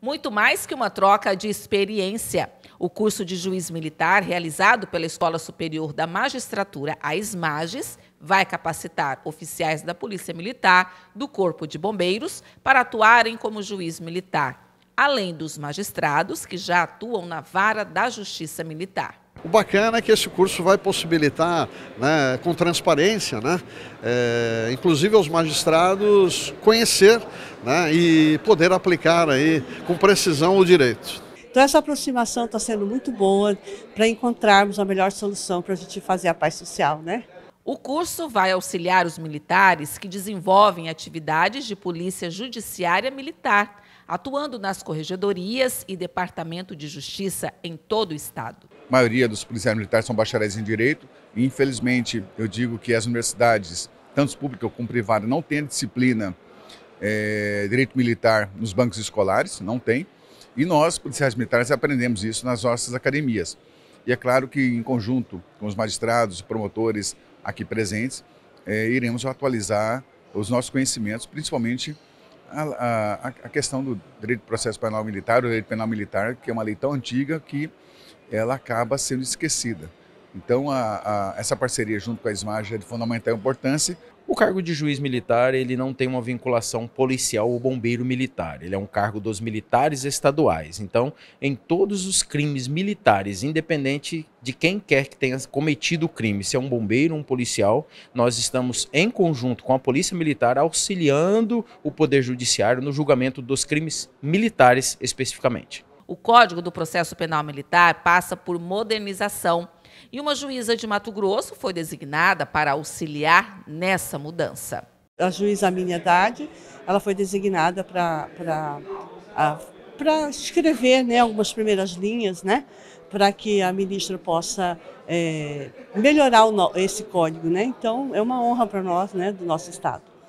muito mais que uma troca de experiência. O curso de juiz militar, realizado pela Escola Superior da Magistratura, a ESMAGES, vai capacitar oficiais da Polícia Militar, do Corpo de Bombeiros, para atuarem como juiz militar, além dos magistrados que já atuam na vara da Justiça Militar. O bacana é que esse curso vai possibilitar, né, com transparência, né, é, inclusive aos magistrados, conhecer né, e poder aplicar aí, com precisão o direito. Então essa aproximação está sendo muito boa para encontrarmos a melhor solução para a gente fazer a paz social, né? O curso vai auxiliar os militares que desenvolvem atividades de polícia judiciária militar, atuando nas corregedorias e departamento de justiça em todo o estado. A maioria dos policiais militares são bacharéis em direito e, infelizmente, eu digo que as universidades, tanto públicas como privadas, não têm disciplina é, direito militar nos bancos escolares, não tem. E nós, policiais militares, aprendemos isso nas nossas academias. E é claro que, em conjunto com os magistrados e promotores aqui presentes, é, iremos atualizar os nossos conhecimentos, principalmente a, a, a questão do direito de processo penal militar, o direito penal militar, que é uma lei tão antiga que ela acaba sendo esquecida. Então, a, a, essa parceria junto com a Esmag é de fundamental importância. O cargo de juiz militar ele não tem uma vinculação policial ou bombeiro militar. Ele é um cargo dos militares estaduais. Então, em todos os crimes militares, independente de quem quer que tenha cometido o crime, se é um bombeiro, um policial, nós estamos em conjunto com a Polícia Militar auxiliando o Poder Judiciário no julgamento dos crimes militares especificamente. O Código do Processo Penal Militar passa por modernização e uma juíza de Mato Grosso foi designada para auxiliar nessa mudança. A juíza Aminha Haddad, ela foi designada para para escrever né, algumas primeiras linhas, né, para que a ministra possa é, melhorar o, esse código. Né? Então, é uma honra para nós, né, do nosso Estado.